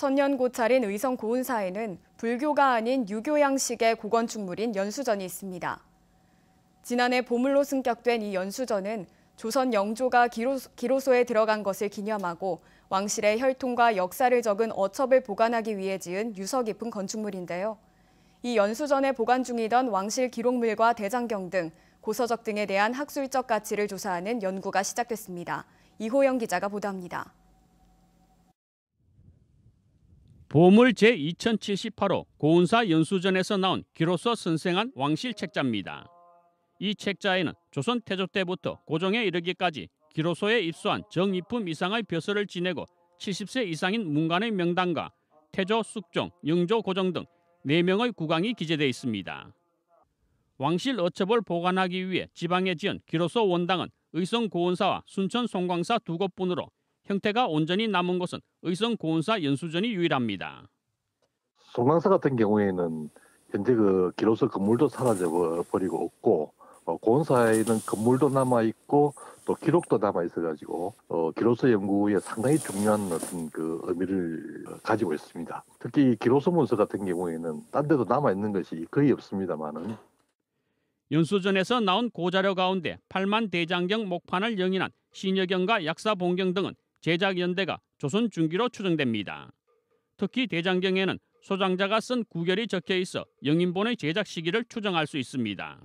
천년 고찰인 의성 고운사에는 불교가 아닌 유교 양식의 고건축물인 연수전이 있습니다. 지난해 보물로 승격된 이 연수전은 조선 영조가 기로소, 에 들어간 것을 기념하고 왕실의 혈통과 역사를 적은 어첩을 보관하기 위해 지은 유서 깊은 건축물인데요. 이 연수전에 보관 중이던 왕실 기록물과 대장경 등 고서적 등에 대한 학술적 가치를 조사하는 연구가 시작됐습니다. 이호영 기자가 보도합니다. 보물 제2078호 고운사 연수전에서 나온 기로서 선생한 왕실 책자입니다. 이 책자에는 조선 태조 때부터 고종에 이르기까지 기로소에 입소한 정이품 이상의 벼슬을 지내고 70세 이상인 문관의 명단과 태조, 숙종, 영조, 고종 등 4명의 국왕이 기재되어 있습니다. 왕실 어첩을 보관하기 위해 지방에 지은 기로소 원당은 의성 고원사와 순천 송광사 두 곳뿐으로 형태가 온전히 남은 곳은 의성 고온사 연수전이 유일합니다. 송강사 같은 경우에는 현재 그 기로서 건물도 사라져 버리고 없고 어, 고온사에는 건물도 남아 있고 또 기록도 남아 있어가지고 어, 기록서 연구에 상당히 중요한 어떤 그 의미를 가지고 있습니다. 특히 기록서 문서 같은 경우에는 딴 데도 남아 있는 것이 거의 없습니다만은 연수전에서 나온 고자료 가운데 8만 대장경 목판을 영인한 신여경과 약사 본경 등은 제작연대가 조선중기로 추정됩니다. 특히 대장경에는 소장자가 쓴 구결이 적혀 있어 영인본의 제작 시기를 추정할 수 있습니다.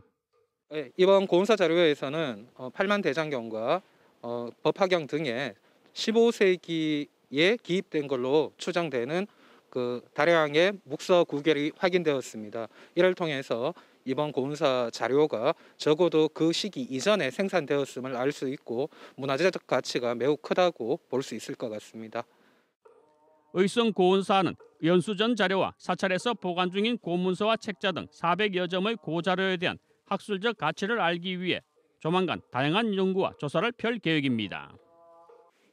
네, 이번 고운사 자료에서는 어, 팔만 대장경과 어, 법화경 등의 15세기에 기입된 걸로 추정되는 그 다량의 묵서 구결이 확인되었습니다. 이를 통해서 이번 고문사 자료가 적어도 그 시기 이전에 생산되었음을 알 수 있고 문화재적 가치가 매우 크다고 볼 수 있을 것 같습니다. 의성 고운사는 연수전 자료와 사찰에서 보관 중인 고문서와 책자 등 400여 점의 고자료에 대한 학술적 가치를 알기 위해 조만간 다양한 연구와 조사를 펼 계획입니다.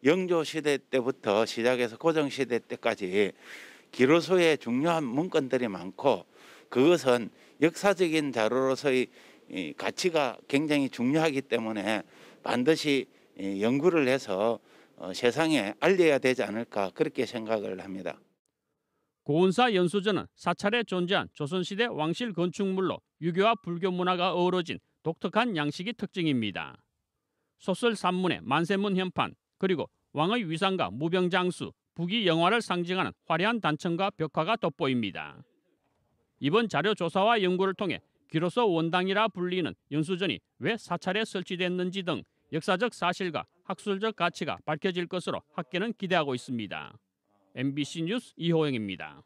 영조 시대 때부터 시작해서 고정 시대 때까지 기로소의 중요한 문건들이 많고 그것은 역사적인 자료로서의 가치가 굉장히 중요하기 때문에 반드시 연구를 해서 어, 세상에 알려야 되지 않을까 그렇게 생각을 합니다. 고은사 연수전은 사찰에 존재한 조선시대 왕실 건축물로 유교와 불교 문화가 어우러진 독특한 양식이 특징입니다. 소설 산문의 만세문 현판 그리고 왕의 위상과 무병장수, 부귀 영화를 상징하는 화려한 단층과 벽화가 돋보입니다. 이번 자료 조사와 연구를 통해 비로소 원당이라 불리는 연수전이 왜 사찰에 설치됐는지 등 역사적 사실과 학술적 가치가 밝혀질 것으로 학계는 기대하고 있습니다. MBC 뉴스 이호영입니다.